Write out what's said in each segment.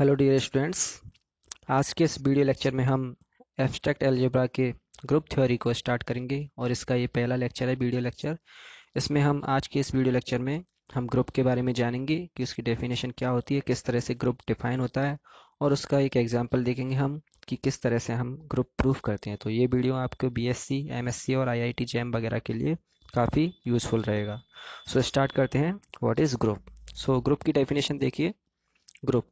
Hello dear students आज के इस वीडियो लेक्चर में हम एब्स्ट्रैक्ट एलजेब्रा के ग्रुप थ्योरी को स्टार्ट करेंगे और इसका ये पहला लेक्चर है वीडियो लेक्चर इसमें हम आज के इस वीडियो लेक्चर में हम ग्रुप के बारे में जानेंगे कि उसकी डेफिनेशन क्या होती है किस तरह से ग्रुप डिफाइन होता है और उसका एक एग्जाम्पल देखेंगे हम कि किस तरह से हम ग्रुप प्रूफ करते हैं तो ये वीडियो आपको B S C M S C और आई आई टी जैम वगैरह के लिए काफ़ी यूजफुल रहेगा सो so, स्टार्ट करते हैं what is group so group की डेफिनेशन देखिए group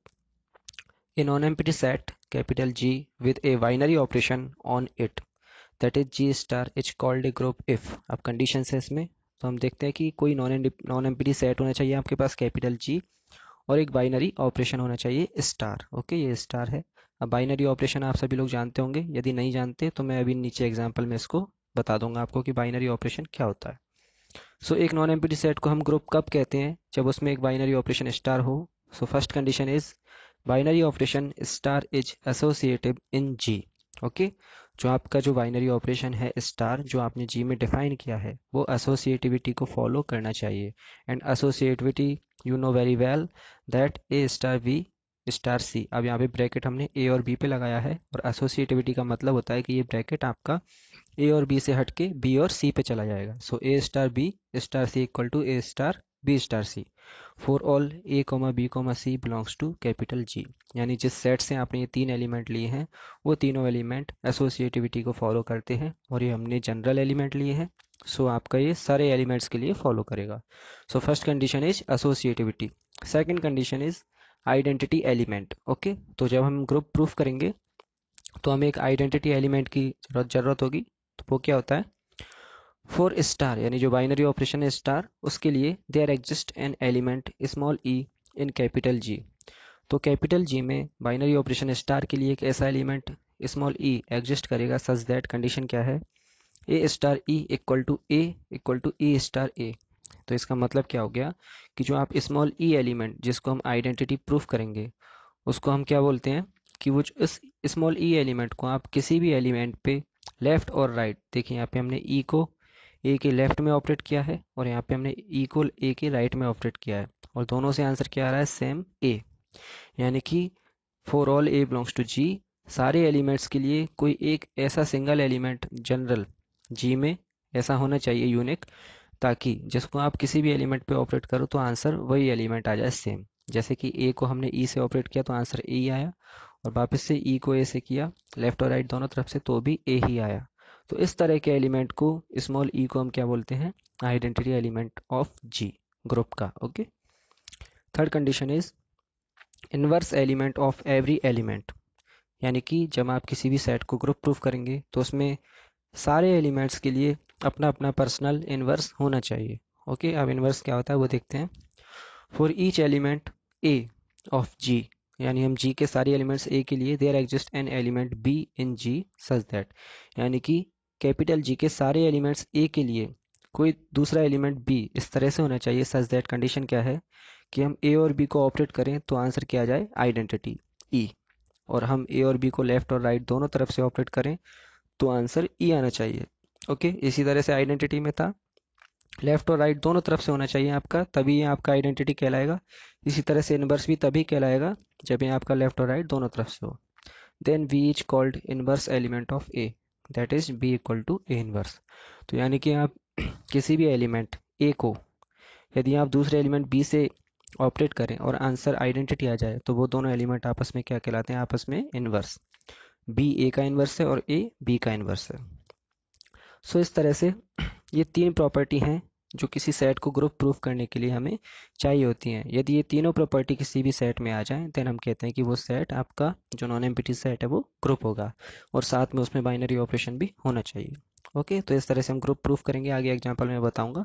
A non-empty set G with a binary operation on it that is G star is called a group if अब कंडीशन है इसमें तो हम देखते हैं कि कोई नॉन नॉन एम्पिटी सेट होना चाहिए आपके पास कैपिटल जी और एक बाइनरी ऑपरेशन होना चाहिए स्टार ओके ये स्टार है अब बाइनरी ऑपरेशन आप सभी लोग जानते होंगे यदि नहीं जानते तो मैं अभी नीचे एग्जाम्पल में इसको बता दूंगा आपको कि बाइनरी ऑपरेशन क्या होता है सो so, एक नॉन एम्पिटी सेट को हम ग्रुप कब कहते हैं जब उसमें एक बाइनरी ऑपरेशन स्टार हो so first condition is binary operation star is associative in G okay जो आपका जो बाइनरी ऑपरेशन है स्टार जो आपने जी में डिफाइन किया है वो एसोसिएटिविटी को फॉलो करना चाहिए and associativity you know very well that a star b star c अब यहाँ पे ब्रैकेट हमने ए और बी पे लगाया है और एसोसिएटिविटी का मतलब होता है कि ये ब्रैकेट आपका ए और बी से हटके बी और सी पे चला जाएगा so a star b star c equal to a star B star C. For all a comma b comma c belongs to capital G. यानी जिस सेट से आपने ये तीन एलिमेंट लिए हैं वो तीनों एलिमेंट एसोसिएटिविटी को फॉलो करते हैं और ये हमने जनरल एलिमेंट लिए हैं सो so, आपका ये सारे एलिमेंट्स के लिए फॉलो करेगा so first condition is associativity second condition is identity element okay तो जब हम ग्रुप प्रूफ करेंगे तो हमें एक आइडेंटिटी एलिमेंट की जरूरत होगी तो वो क्या होता है फोर स्टार यानी जो बाइनरी ऑपरेशन है स्टार उसके लिए there exist an element small e in capital G तो कैपिटल जी में बाइनरी ऑपरेशन स्टार के लिए एक ऐसा एलिमेंट स्मॉल ई एग्जिस्ट करेगा सच दैट कंडीशन क्या है a star e equal to a equal to e star a तो इसका मतलब क्या हो गया कि जो आप स्मॉल ई एलिमेंट जिसको हम आइडेंटिटी प्रूफ करेंगे उसको हम क्या बोलते हैं कि वो इस स्मॉल ई एलिमेंट को आप किसी भी एलिमेंट पे लेफ्ट और राइट देखिए यहाँ पे हमने ई e को ए के लेफ्ट में ऑपरेट किया है और यहाँ पे हमने इक्वल ए के राइट में ऑपरेट किया है और दोनों से आंसर क्या आ रहा है सेम ए यानी कि for all a belongs to G सारे एलिमेंट्स के लिए कोई एक ऐसा सिंगल एलिमेंट जनरल जी में ऐसा होना चाहिए यूनिक ताकि जिसको आप किसी भी एलिमेंट पे ऑपरेट करो तो आंसर वही एलिमेंट आ जाए सेम जैसे कि ए को हमने ई e से ऑपरेट किया तो आंसर ए ही आया और वापस से ई e को ए से किया लेफ्ट और राइट दोनों तरफ से तो भी ए ही आया तो इस तरह के एलिमेंट को स्मॉल ई e को हम क्या बोलते हैं identity element of G group का okay third condition is inverse element of every element यानी कि जब आप किसी भी सेट को ग्रुप प्रूफ करेंगे तो उसमें सारे एलिमेंट्स के लिए अपना अपना पर्सनल इनवर्स होना चाहिए ओके okay, अब इनवर्स क्या होता है वो देखते हैं for each element a of G यानी हम जी के सारे एलिमेंट्स ए के लिए there exist an element b in G such that यानी कि कैपिटल जी के सारे एलिमेंट्स ए के लिए कोई दूसरा एलिमेंट बी इस तरह से होना चाहिए सच दैट कंडीशन क्या है कि हम ए और बी को ऑपरेट करें तो आंसर क्या आ जाए आइडेंटिटी ई e. और हम ए और बी को लेफ्ट और राइट right दोनों तरफ से ऑपरेट करें तो आंसर ई e आना चाहिए ओके इसी तरह से आइडेंटिटी में था लेफ्ट और राइट दोनों तरफ से होना चाहिए आपका तभी ये आपका आइडेंटिटी कहलाएगा इसी तरह से इनवर्स भी तभी कहलाएगा जब ये आपका लेफ्ट और राइट दोनों तरफ से हो then we is called inverse element of a that is b equal to a inverse तो यानी कि आप किसी भी एलिमेंट ए को यदि आप दूसरे एलिमेंट बी से ऑपरेट करें और आंसर आइडेंटिटी आ जाए तो वो दोनों एलिमेंट आपस में क्या कहलाते हैं आपस में इनवर्स बी ए का इनवर्स है और ए बी का इनवर्स है सो so, इस तरह से ये तीन प्रॉपर्टी हैं जो किसी सेट को ग्रुप प्रूफ करने के लिए हमें चाहिए होती हैं यदि ये तीनों प्रॉपर्टी किसी भी सेट में आ जाए देन हम कहते हैं कि वो सेट आपका जो नॉन एम सेट है वो ग्रुप होगा और साथ में उसमें बाइनरी ऑपरेशन भी होना चाहिए ओके तो इस तरह से हम ग्रुप प्रूफ करेंगे आगे एग्जाम्पल में बताऊँगा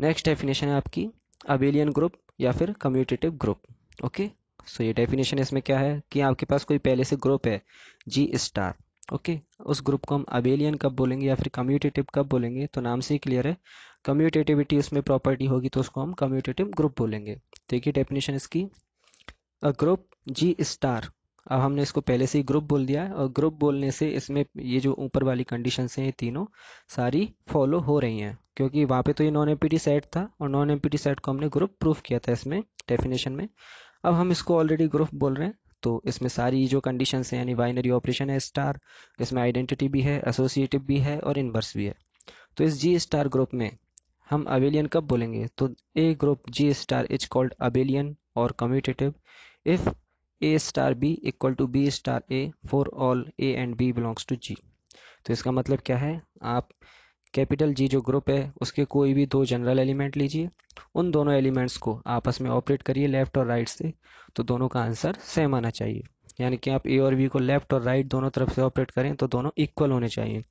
नेक्स्ट डेफिनेशन है आपकी अबेलियन ग्रुप या फिर कम्यूटेटिव ग्रुप ओके सो ये डेफिनेशन इसमें क्या है कि आपके पास कोई पहले से ग्रुप है जी स्टार ओके उस ग्रुप को हम अबेलियन कब बोलेंगे या फिर कम्यूटेटिव कब बोलेंगे तो नाम से ही क्लियर है कम्यूटेटिविटी उसमें प्रॉपर्टी होगी तो उसको हम कम्यूटेटिव ग्रुप बोलेंगे देखिए डेफिनेशन इसकी अ ग्रुप जी स्टार अब हमने इसको पहले से ही ग्रुप बोल दिया है और ग्रुप बोलने से इसमें ये जो ऊपर वाली कंडीशन हैं ये तीनों सारी फॉलो हो रही हैं क्योंकि वहाँ पे तो ये नॉन एम्पिटी सेट था और नॉन एम्पिटी सेट को हमने ग्रुप प्रूफ किया था इसमें डेफिनेशन में अब हम इसको ऑलरेडी ग्रुप बोल रहे हैं तो इसमें सारी जो कंडीशन है यानी बाइनरी ऑपरेशन है स्टार इसमें आइडेंटिटी भी है एसोसिएटिव भी है और इनवर्स भी है तो इस जी स्टार ग्रुप में हम अवेलियन कब बोलेंगे तो a group G star is called abelian और commutative if a star b equal to b star a for all a and b belongs to G तो इसका मतलब क्या है आप कैपिटल जी जो ग्रुप है उसके कोई भी दो जनरल एलिमेंट लीजिए उन दोनों एलिमेंट्स को आपस में ऑपरेट करिए लेफ्ट और राइट से तो दोनों का आंसर सेम आना चाहिए यानी कि आप ए और बी को लेफ्ट और राइट दोनों तरफ से ऑपरेट करें तो दोनों इक्वल होने चाहिए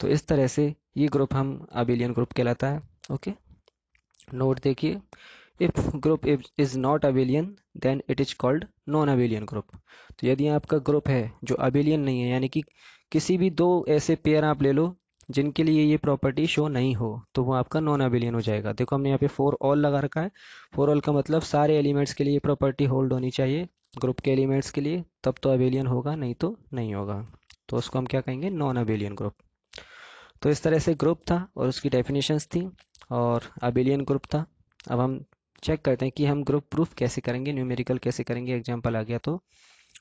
तो इस तरह से ये ग्रुप हम अबिलियन ग्रुप कहलाता है ओके नोट देखिए if group if is not abelian then it is called non abelian group तो यदि आपका ग्रुप है जो अबेलियन नहीं है यानी कि किसी भी दो ऐसे पेयर आप ले लो जिनके लिए ये प्रॉपर्टी शो नहीं हो तो वो आपका नॉन अबिलियन हो जाएगा देखो हमने यहाँ पे फोर ऑल लगा रखा है फोर ऑल का मतलब सारे एलिमेंट्स के लिए प्रॉपर्टी होल्ड होनी चाहिए ग्रुप के एलिमेंट्स के लिए तब तो अबेलियन होगा नहीं तो नहीं होगा तो उसको हम क्या कहेंगे नॉन अबेलियन ग्रुप तो इस तरह से ग्रुप था और उसकी डेफिनेशंस थी और अबेलियन ग्रुप था अब हम चेक करते हैं कि हम ग्रुप प्रूफ कैसे करेंगे न्यूमेरिकल कैसे करेंगे एग्जाम्पल आ गया तो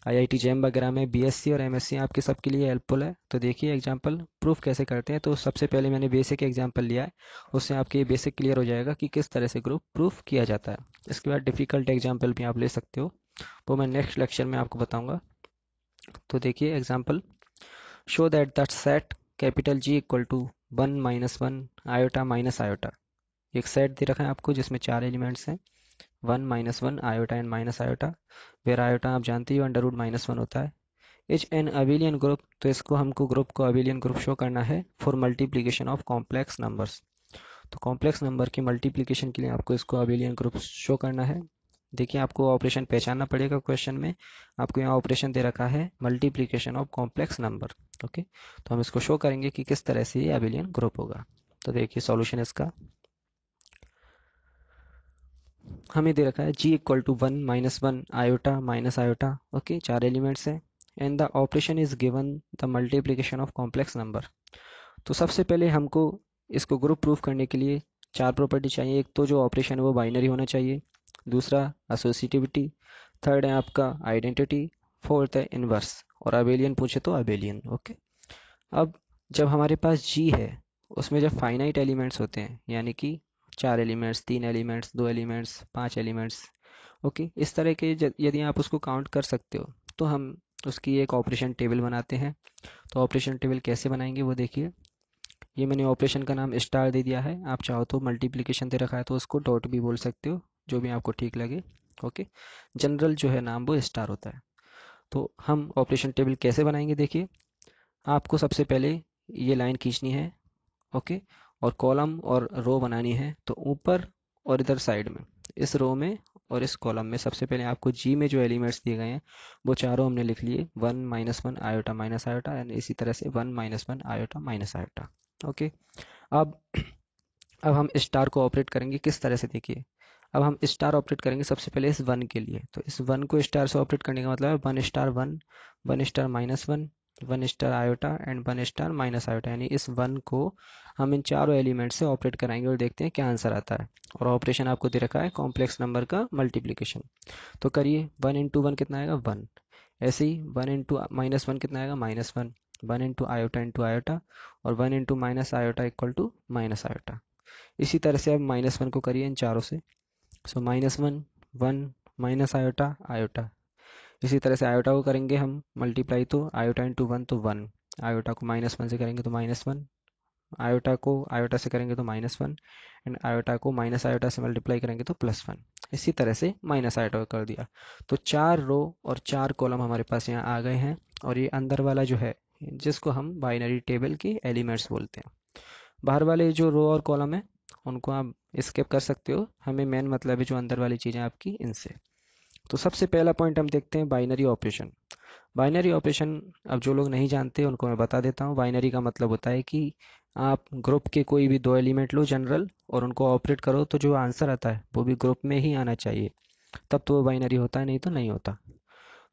आईआईटी जेम वगैरह में बीएससी और एमएससी आपके सबके लिए हेल्पफुल है तो देखिए एग्जांपल प्रूफ कैसे करते हैं तो सबसे पहले मैंने बेसिक एग्जांपल लिया है उससे आपके ये बेसिक क्लियर हो जाएगा कि किस तरह से ग्रुप प्रूफ किया जाता है इसके बाद डिफ़िकल्ट एग्जाम्पल भी आप ले सकते हो वो मैं नेक्स्ट लेक्चर में आपको बताऊँगा तो देखिए example show that the set capital G equal to one minus one iota minus iota एक सेट दे रखा है आपको जिसमें चार एलिमेंट्स हैं one minus one iota and minus iota where iota आप जानते ही अंडर रूट माइनस वन होता है इच एन अबिलियन ग्रुप तो इसको हमको ग्रुप को अबिलियन ग्रुप शो करना है for multiplication of complex numbers तो कॉम्प्लेक्स नंबर की मल्टीप्लीकेशन के लिए आपको इसको अबिलियन ग्रुप शो करना है देखिए आपको ऑपरेशन पहचानना पड़ेगा क्वेश्चन में आपको यहाँ ऑपरेशन दे रखा है multiplication of complex number okay तो हम इसको शो करेंगे कि किस तरह से ये अबिलियन ग्रुप होगा तो देखिए सॉल्यूशन इसका हमें दे रखा है G equal to one minus one iota minus iota okay चार एलिमेंट्स हैं and the operation is given the multiplication of complex number तो सबसे पहले हमको इसको ग्रुप प्रूफ करने के लिए चार प्रॉपर्टी चाहिए एक तो जो ऑपरेशन है वो बाइनरी होना चाहिए दूसरा एसोसिएटिविटी थर्ड है आपका आइडेंटिटी फोर्थ है इनवर्स और अबेलियन पूछे तो अबेलियन ओके अब जब हमारे पास जी है उसमें जब फाइनाइट एलिमेंट्स होते हैं यानी कि चार एलिमेंट्स तीन एलिमेंट्स दो एलिमेंट्स पाँच एलिमेंट्स ओके इस तरह के यदि आप उसको काउंट कर सकते हो तो हम उसकी एक ऑपरेशन टेबल बनाते हैं तो ऑपरेशन टेबल कैसे बनाएंगे वो देखिए ये मैंने ऑपरेशन का नाम स्टार दे दिया है आप चाहो तो मल्टीप्लीकेशन दे रखा है तो उसको डॉट भी बोल सकते हो जो भी आपको ठीक लगे ओके जनरल जो है नाम वो स्टार होता है तो हम ऑपरेशन टेबल कैसे बनाएंगे देखिए आपको सबसे पहले ये लाइन खींचनी है ओके और कॉलम और रो बनानी है तो ऊपर और इधर साइड में इस रो में और इस कॉलम में सबसे पहले आपको जी में जो एलिमेंट्स दिए गए हैं वो चारों हमने लिख लिए one minus one iota minus iota and इसी तरह से one minus one iota minus iota okay अब अब हम स्टार को ऑपरेट करेंगे किस तरह से देखिए अब हम स्टार ऑपरेट करेंगे सबसे पहले इस वन के लिए तो इस वन को स्टार से ऑपरेट करने का मतलब है one star one one star minus one one star iota and one star minus iota यानी इस वन को हम इन चारों एलिमेंट से ऑपरेट कराएंगे और देखते हैं क्या आंसर आता है और ऑपरेशन आपको दे रखा है कॉम्प्लेक्स नंबर का मल्टीप्लीकेशन तो करिए वन इंटू वन कितना आएगा वन ऐसे ही वन इंटू माइनस वन कितना आएगा minus one one into iota into iota और one into minus iota equal to minus iota इसी तरह से अब माइनस वन को करिए इन चारों से so minus one one minus iota iota इसी तरह से आयोटा को करेंगे हम मल्टीप्लाई तो आयोटा इंटू वन तो वन आयोटा को माइनस वन से करेंगे तो माइनस वन आयोटा को आयोटा से करेंगे तो माइनस वन एंड आयोटा को माइनस आयोटा से मल्टीप्लाई करेंगे तो प्लस वन इसी तरह से माइनस आयोटा कर दिया तो चार रो और चार कॉलम हमारे पास यहाँ आ गए हैं और ये अंदर वाला जो है जिसको हम बाइनरी टेबल के एलिमेंट्स बोलते हैं बाहर वाले जो रो और कॉलम है उनको आप स्किप कर सकते हो हमें मेन मतलब है जो अंदर वाली चीज़ें आपकी इनसे तो सबसे पहला पॉइंट हम देखते हैं बाइनरी ऑपरेशन बाइनरी ऑपरेशन अब जो लोग नहीं जानते उनको मैं बता देता हूँ बाइनरी का मतलब होता है कि आप ग्रुप के कोई भी दो एलिमेंट लो जनरल और उनको ऑपरेट करो तो जो आंसर आता है वो भी ग्रुप में ही आना चाहिए तब तो वो बाइनरी होता है नहीं तो नहीं होता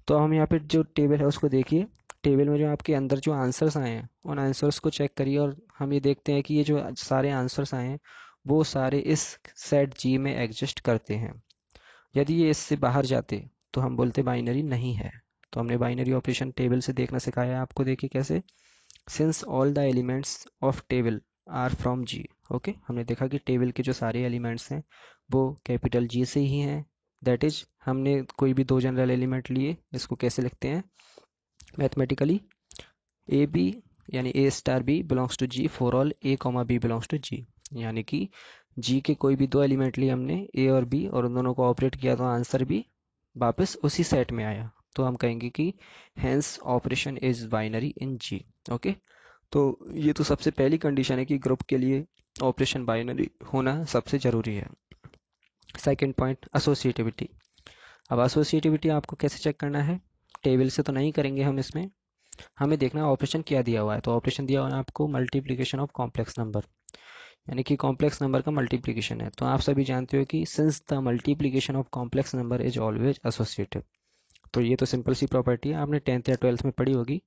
तो हम यहाँ पे जो टेबल है उसको देखिए टेबल में जो आपके अंदर जो आंसर्स आए हैं उन आंसर्स को चेक करिए और हम ये देखते हैं कि ये जो सारे आंसर्स आए हैं वो सारे इस सेट जी में एग्जिस्ट करते हैं यदि ये इससे बाहर जाते तो हम बोलते बाइनरी नहीं है तो हमने बाइनरी ऑपरेशन टेबल से देखना सिखाया है आपको देखिए कैसे since all the elements of table are from G okay हमने देखा कि टेबल के जो सारे एलिमेंट्स हैं वो कैपिटल जी से ही हैं दैट इज हमने कोई भी दो जनरल एलिमेंट लिए इसको कैसे लिखते हैं मैथमेटिकली ए बी यानी a star b belongs to G for all a comma b belongs to G यानी कि जी के कोई भी दो एलिमेंट लिए हमने ए और बी और उन दोनों को ऑपरेट किया तो आंसर भी वापस उसी सेट में आया तो हम कहेंगे कि hence operation is binary in G okay तो ये तो सबसे पहली कंडीशन है कि ग्रुप के लिए ऑपरेशन बाइनरी होना सबसे ज़रूरी है सेकेंड पॉइंट एसोसिएटिविटी अब एसोसिएटिविटी आपको कैसे चेक करना है टेबल से तो नहीं करेंगे हम इसमें हमें देखना ऑपरेशन क्या दिया हुआ है तो ऑपरेशन दिया हुआ है आपको मल्टीप्लीकेशन ऑफ कॉम्प्लेक्स नंबर यानी कि कॉम्प्लेक्स नंबर का मल्टीप्लीकेशन है तो आप सभी जानते हो कि since the multiplication of complex number is always associative तो ये तो सिंपल सी प्रॉपर्टी है आपने टेंथ या ट्वेल्थ में पढ़ी होगी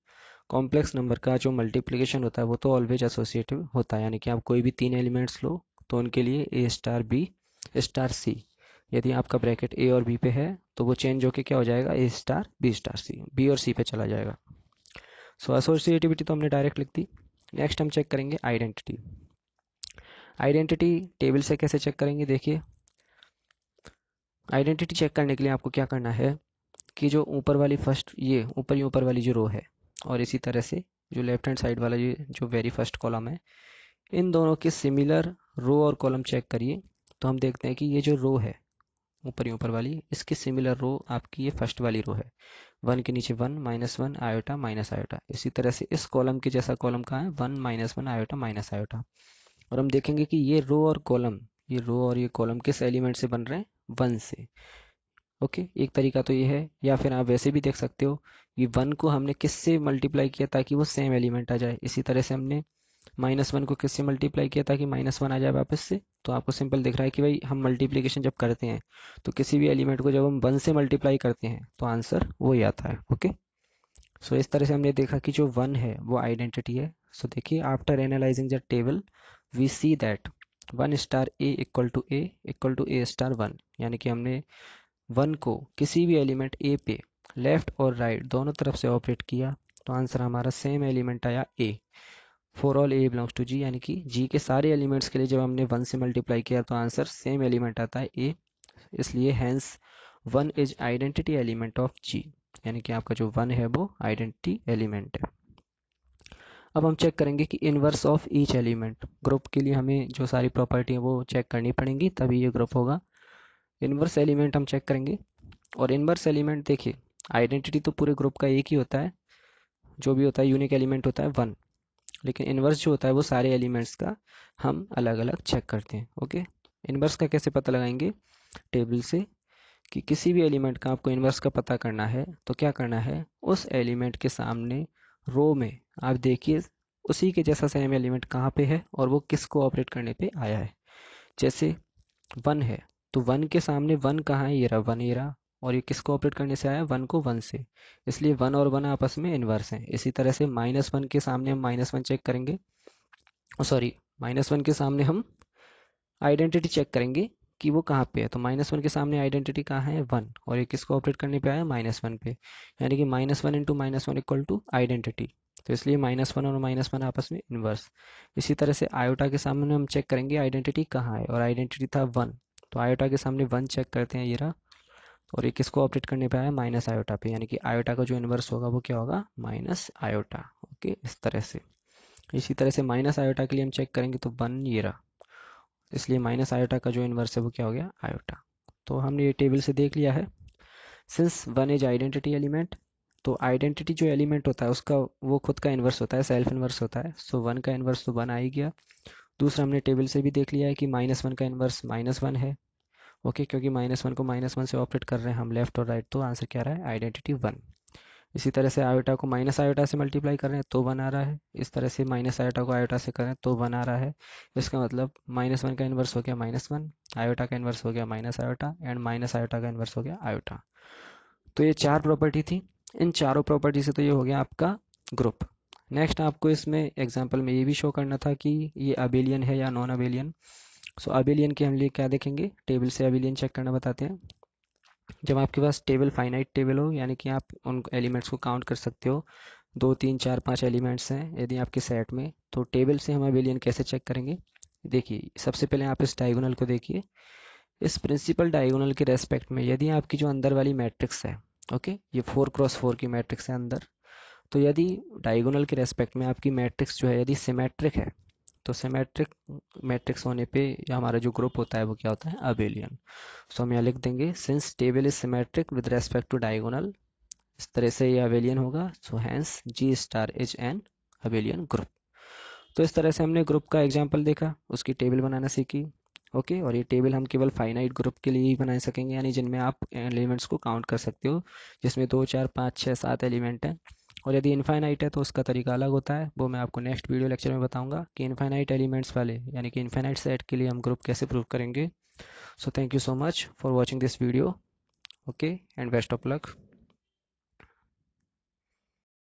कॉम्प्लेक्स नंबर का जो मल्टीप्लीकेशन होता है वो तो ऑलवेज एसोसिएटिव होता है यानी कि आप कोई भी तीन एलिमेंट्स लो तो उनके लिए a star b star c यदि आपका ब्रैकेट ए और बी पे है तो वो चेंज होके क्या हो जाएगा a star b star c b और सी पे चला जाएगा सो एसोसिएटिविटी तो हमने डायरेक्ट लिख दी नेक्स्ट हम चेक करेंगे आइडेंटिटी आइडेंटिटी टेबल से कैसे चेक करेंगे देखिए आइडेंटिटी चेक करने के लिए आपको क्या करना है कि जो ऊपर वाली फर्स्ट ये ऊपर ही ऊपर वाली जो रो है और इसी तरह से जो लेफ्ट हैंड साइड वाला ये जो वेरी फर्स्ट कॉलम है इन दोनों के सिमिलर रो और कॉलम चेक करिए तो हम देखते हैं कि ये जो रो है ऊपर ही ऊपर वाली इसकी सिमिलर रो आपकी ये फर्स्ट वाली रो है वन के नीचे one minus one iota minus iota इसी तरह से इस कॉलम के जैसा कॉलम कहाँ है one minus one iota minus iota और हम देखेंगे कि ये रो और कॉलम ये रो और ये कॉलम किस एलिमेंट से बन रहे हैं वन से ओके एक तरीका तो ये है या फिर आप वैसे भी देख सकते हो कि वन को हमने किस से मल्टीप्लाई किया ताकि वो सेम एलिमेंट आ जाए इसी तरह से हमने माइनस वन को किस से मल्टीप्लाई किया ताकि माइनस वन आ जाए वापस से तो आपको सिंपल दिख रहा है कि भाई हम मल्टीप्लीकेशन जब करते हैं तो किसी भी एलिमेंट को जब हम वन से मल्टीप्लाई करते हैं तो आंसर वही आता है ओके सो इस तरह से हमने देखा कि जो वन है वो आइडेंटिटी है सो देखिए after analysing the table we see that one star a equal to a equal to a star one यानी कि हमने वन को किसी भी एलिमेंट ए पे लेफ्ट और राइट right, दोनों तरफ से ऑपरेट किया तो आंसर हमारा सेम एलिमेंट आया a for all a belongs to G यानी कि जी के सारे एलिमेंट्स के लिए जब हमने वन से मल्टीप्लाई किया तो आंसर सेम एलिमेंट आता है ए इसलिए hence one is identity element of G यानी कि आपका जो वन है वो आइडेंटिटी एलिमेंट है अब हम चेक करेंगे कि inverse of each element group के लिए हमें जो सारी प्रॉपर्टी है वो चेक करनी पड़ेंगी तभी ये ग्रुप होगा इनवर्स एलिमेंट हम चेक करेंगे और इनवर्स एलिमेंट देखिए आइडेंटिटी तो पूरे ग्रुप का एक ही होता है जो भी होता है यूनिक एलिमेंट होता है वन लेकिन इनवर्स जो होता है वो सारे एलिमेंट्स का हम अलग अलग चेक करते हैं ओके इनवर्स का कैसे पता लगाएंगे टेबल से कि किसी भी एलिमेंट का आपको इनवर्स का पता करना है तो क्या करना है उस एलिमेंट के सामने रो में आप देखिए उसी के जैसा सेम एलिमेंट कहाँ पे है और वो किस को ऑपरेट करने पे आया है जैसे वन है तो वन के सामने वन कहाँ है ये रहा वन ये रहा और ये किसको ऑपरेट करने से आया वन को वन से इसलिए वन और वन आपस में इन्वर्स हैं इसी तरह से माइनस वन के सामने हम माइनस वन चेक करेंगे सॉरी माइनस वन के सामने हम आइडेंटिटी चेक करेंगे कि वो कहाँ पे है तो माइनस वन के सामने आइडेंटिटी कहाँ है वन और ये किसको ऑपरेट करने पे आया माइनस वन पे यानी कि minus one into minus one equal to identity तो इसलिए माइनस वन और माइनस वन आपस में इन्वर्स इसी तरह से आयोटा के सामने हम चेक करेंगे आइडेंटिटी कहाँ है और आइडेंटिटी था वन तो आयोटा के सामने वन चेक करते हैं ये रहा और ये किसको ऑपरेट करने पे आया माइनस आयोटा पे यानी कि आयोटा का जो इन्वर्स होगा वो क्या होगा माइनस आयोटा ओके इस तरह से इसी तरह से माइनस आयोटा के लिए हम चेक करेंगे तो वन ये रहा इसलिए माइनस आयोटा का जो इन्वर्स है वो क्या हो गया आयोटा तो हमने ये टेबल से देख लिया है since one is identity element तो आइडेंटिटी जो एलिमेंट होता है उसका वो खुद का इन्वर्स होता है सेल्फ इन्वर्स होता है सो वन का इन्वर्स तो वन आ ही गया दूसरा हमने टेबल से भी देख लिया है कि माइनस वन का इन्वर्स माइनस वन है ओके okay, क्योंकि माइनस वन को माइनस वन से ऑपरेट कर रहे हैं हम लेफ्ट और राइट तो आंसर क्या रहा है आइडेंटिटी वन इसी तरह से आयोटा को माइनस आयोटा से मल्टीप्लाई कर रहे हैं तो वन आ रहा है इस तरह से माइनस आयोटा को आयोटा से करें तो वन आ रहा है इसका मतलब माइनस वन का इन्वर्स हो गया माइनस वन आयोटा का इन्वर्स हो गया minus iota and minus iota का इन्वर्स हो गया आयोटा तो ये चार प्रॉपर्टी थी इन चारों प्रॉपर्टी से तो ये हो गया आपका ग्रुप नेक्स्ट आपको इसमें एग्जाम्पल में ये भी शो करना था कि ये अबेलियन है या नॉन अबेलियन सो अबेलियन के हम लिए क्या देखेंगे टेबल से अबेलियन चेक करना बताते हैं जब आपके पास टेबल फाइनाइट टेबल हो यानी कि आप उन एलिमेंट्स को काउंट कर सकते हो दो तीन चार पाँच एलिमेंट्स हैं यदि आपके सेट में तो टेबल से हम अबेलियन कैसे चेक करेंगे देखिए सबसे पहले आप इस डायगोनल को देखिए इस प्रिंसिपल डायगोनल के रेस्पेक्ट में यदि आपकी जो अंदर वाली मैट्रिक्स है ओके ये फोर क्रॉस फोर की मैट्रिक्स है अंदर तो यदि डायगोनल के रेस्पेक्ट में आपकी मैट्रिक्स जो है यदि सिमेट्रिक है तो सिमेट्रिक मैट्रिक्स होने पे हमारा जो ग्रुप होता है वो क्या होता है अबेलियन सो हम यहाँ लिख देंगे since table is symmetric with respect to diagonal इस तरह से ये अवेलियन होगा so hence G star is an abelian group तो इस तरह से हमने ग्रुप का एग्जाम्पल देखा उसकी टेबल बनाना सीखी ओके और ये टेबल हम केवल फाइनाइट ग्रुप के लिए ही बना सकेंगे यानी जिनमें आप एलिमेंट्स को काउंट कर सकते हो जिसमें दो चार पाँच छः सात एलिमेंट हैं और यदि इनफाइनाइट है तो उसका तरीका अलग होता है वो मैं आपको नेक्स्ट वीडियो लेक्चर में बताऊंगा कि इनफाइनाइट एलिमेंट्स वाले यानी कि इनफाइनाइट सेट के लिए हम ग्रुप कैसे प्रूव करेंगे so thank you so much for watching this video okay and best of luck